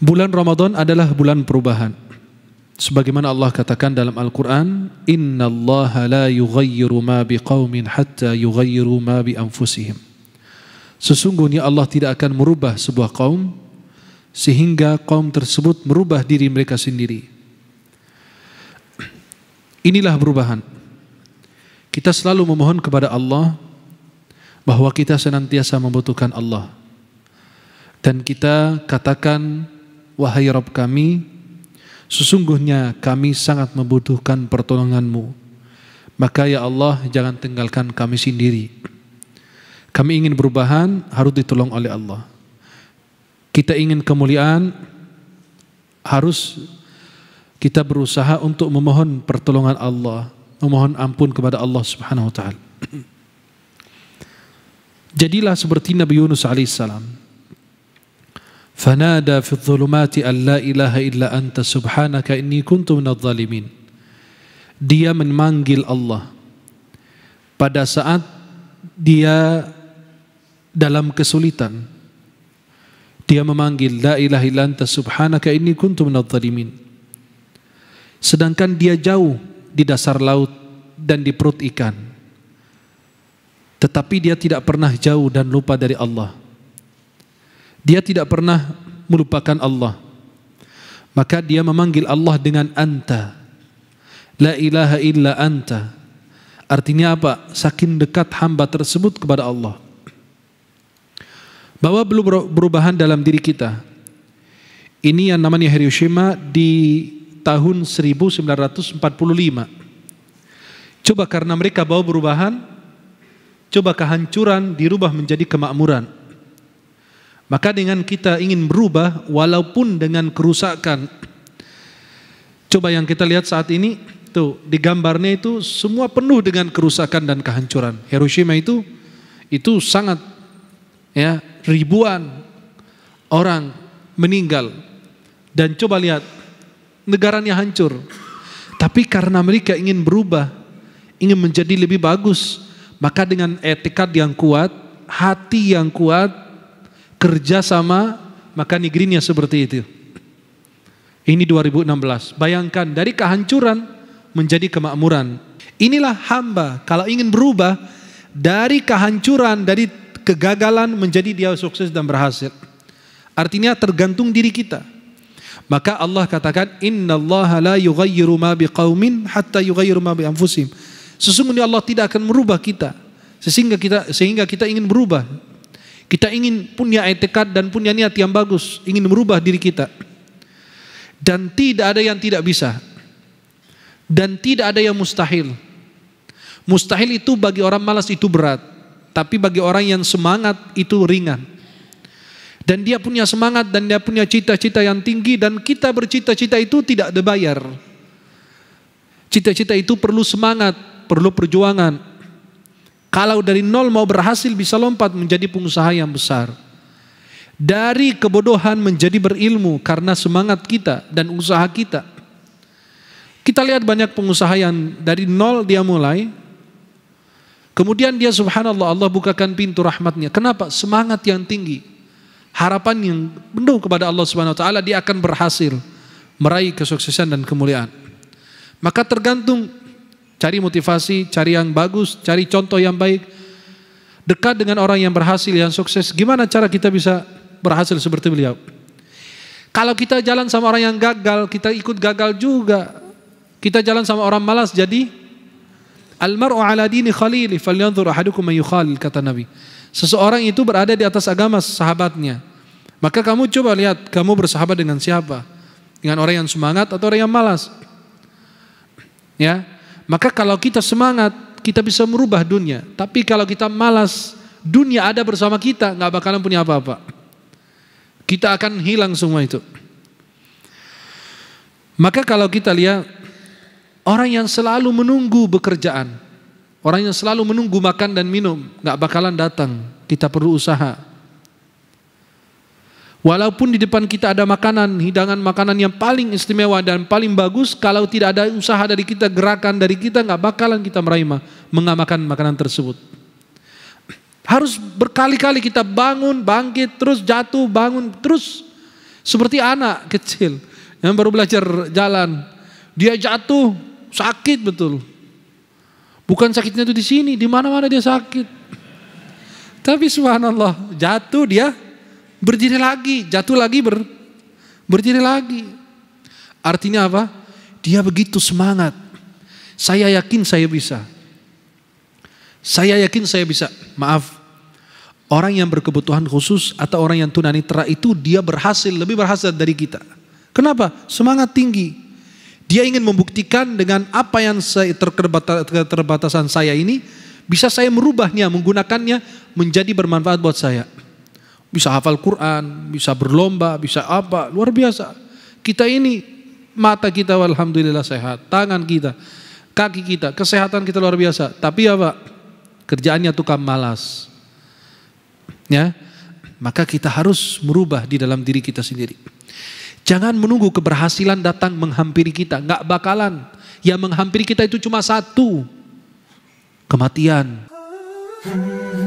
Bulan Ramadan adalah bulan perubahan. Sebagaimana Allah katakan dalam Al-Quran, Inna Allah la yughayyiru ma biqawmin hatta yughayyiru ma bi anfusihim. Sesungguhnya Allah tidak akan merubah sebuah kaum sehingga kaum tersebut merubah diri mereka sendiri. Inilah perubahan. Kita selalu memohon kepada Allah bahwa kita senantiasa membutuhkan Allah. Dan kita katakan Wahai Rob kami, sesungguhnya kami sangat membutuhkan pertolonganmu. Maka ya Allah jangan tinggalkan kami sendiri. Kami ingin perubahan harus ditolong oleh Allah. Kita ingin kemuliaan harus kita berusaha untuk memohon pertolongan Allah, memohon ampun kepada Allah Subhanahu wa taala. Jadilah seperti Nabi Yunus alaihissalam. فنادى في الظلمات أن لا إله إلا أنت سبحانك إني كنت من الظالمين dia memanggil Allah pada saat dia dalam kesulitan dia memanggil la ilaha illa anta subhanaka inni kuntu minadh dhalimin sedangkan dia jauh di dasar laut dan di perut ikan tetapi dia tidak pernah jauh dan lupa dari Allah dia tidak pernah melupakan Allah. Maka dia memanggil Allah dengan anta. La ilaha illa anta. Artinya apa? Saking dekat hamba tersebut kepada Allah. Bahwa belum perubahan dalam diri kita. Ini yang namanya Hiroshima di tahun 1945. Coba karena mereka bawa perubahan, coba kehancuran dirubah menjadi kemakmuran. Maka dengan kita ingin berubah walaupun dengan kerusakan. Coba yang kita lihat saat ini, tuh di gambarnya itu semua penuh dengan kerusakan dan kehancuran. Hiroshima itu itu sangat ya ribuan orang meninggal. Dan coba lihat negaranya hancur. Tapi karena mereka ingin berubah, ingin menjadi lebih bagus, maka dengan etikat yang kuat, hati yang kuat, kerja sama maka negerinya seperti itu. Ini 2016. Bayangkan dari kehancuran menjadi kemakmuran. Inilah hamba kalau ingin berubah dari kehancuran, dari kegagalan menjadi dia sukses dan berhasil. Artinya tergantung diri kita. Maka Allah katakan Inna Allah la yugayiru ma hatta yugayiru ma bi Sesungguhnya Allah tidak akan merubah kita sehingga kita sehingga kita ingin berubah kita ingin punya etikat dan punya niat yang bagus, ingin merubah diri kita. Dan tidak ada yang tidak bisa. Dan tidak ada yang mustahil. Mustahil itu bagi orang malas itu berat, tapi bagi orang yang semangat itu ringan. Dan dia punya semangat dan dia punya cita-cita yang tinggi dan kita bercita-cita itu tidak dibayar. Cita-cita itu perlu semangat, perlu perjuangan, kalau dari nol mau berhasil bisa lompat menjadi pengusaha yang besar. Dari kebodohan menjadi berilmu karena semangat kita dan usaha kita. Kita lihat banyak pengusaha yang dari nol dia mulai. Kemudian dia subhanallah Allah bukakan pintu rahmatnya. Kenapa? Semangat yang tinggi. Harapan yang penuh kepada Allah subhanahu wa ta'ala dia akan berhasil. Meraih kesuksesan dan kemuliaan. Maka tergantung Cari motivasi, cari yang bagus, cari contoh yang baik. Dekat dengan orang yang berhasil, yang sukses. Gimana cara kita bisa berhasil seperti beliau? Kalau kita jalan sama orang yang gagal, kita ikut gagal juga. Kita jalan sama orang malas jadi almaru ala dini khalili falyanzur ahadukum man kata Nabi. Seseorang itu berada di atas agama sahabatnya. Maka kamu coba lihat kamu bersahabat dengan siapa? Dengan orang yang semangat atau orang yang malas? Ya, maka kalau kita semangat, kita bisa merubah dunia. Tapi kalau kita malas, dunia ada bersama kita, nggak bakalan punya apa-apa. Kita akan hilang semua itu. Maka kalau kita lihat orang yang selalu menunggu bekerjaan, orang yang selalu menunggu makan dan minum, nggak bakalan datang. Kita perlu usaha. Walaupun di depan kita ada makanan, hidangan makanan yang paling istimewa dan paling bagus, kalau tidak ada usaha dari kita, gerakan dari kita, nggak bakalan kita meraih mengamakan makanan tersebut. Harus berkali-kali kita bangun, bangkit, terus jatuh, bangun, terus. Seperti anak kecil yang baru belajar jalan. Dia jatuh, sakit betul. Bukan sakitnya itu di sini, di mana-mana dia sakit. Tapi subhanallah, jatuh dia berdiri lagi, jatuh lagi ber, berdiri lagi. Artinya apa? Dia begitu semangat. Saya yakin saya bisa. Saya yakin saya bisa. Maaf, orang yang berkebutuhan khusus atau orang yang tunanetra itu dia berhasil, lebih berhasil dari kita. Kenapa? Semangat tinggi. Dia ingin membuktikan dengan apa yang saya terbatasan saya ini bisa saya merubahnya, menggunakannya menjadi bermanfaat buat saya. Bisa hafal Quran, bisa berlomba, bisa apa, luar biasa. Kita ini, mata kita alhamdulillah sehat, tangan kita, kaki kita, kesehatan kita luar biasa. Tapi apa? Kerjaannya tukang malas. Ya, maka kita harus merubah di dalam diri kita sendiri. Jangan menunggu keberhasilan datang menghampiri kita, nggak bakalan. Yang menghampiri kita itu cuma satu, kematian. Hmm.